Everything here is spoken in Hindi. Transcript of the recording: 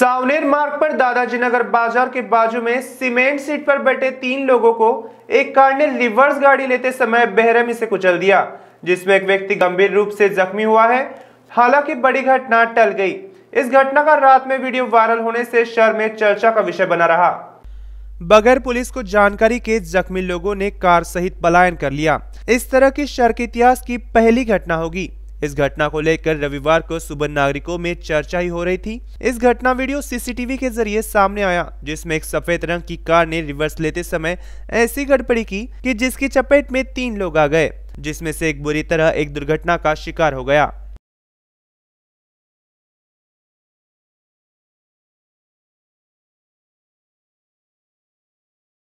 सावनेर मार्ग पर दादाजी नगर बाजार के बाजू में सीमेंट सीट पर बैठे तीन लोगों को एक कार ने रिवर्स गाड़ी लेते समय बेहरमी से कुचल दिया जिसमें एक व्यक्ति गंभीर रूप से जख्मी हुआ है हालांकि बड़ी घटना टल गई इस घटना का रात में वीडियो वायरल होने से शहर में चर्चा का विषय बना रहा बगैर पुलिस को जानकारी के जख्मी लोगों ने कार सहित पलायन कर लिया इस तरह की शहर के इतिहास की पहली घटना होगी इस घटना को लेकर रविवार को सुबह नागरिकों में चर्चा ही हो रही थी इस घटना वीडियो सीसीटीवी के जरिए सामने आया जिसमें एक सफेद रंग की कार ने रिवर्स लेते समय ऐसी गड़बड़ी की कि जिसकी चपेट में तीन लोग आ गए जिसमें से एक बुरी तरह एक दुर्घटना का शिकार हो गया